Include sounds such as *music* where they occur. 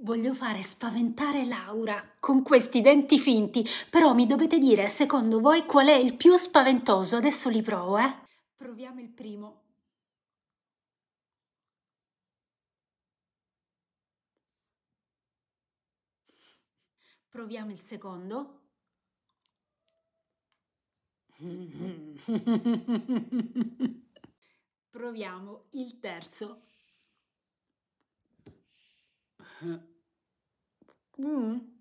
Voglio fare spaventare Laura con questi denti finti, però mi dovete dire secondo voi qual è il più spaventoso. Adesso li provo, eh? Proviamo il primo. Proviamo il secondo. *laughs* Proviamo il terzo. Hı. Hı.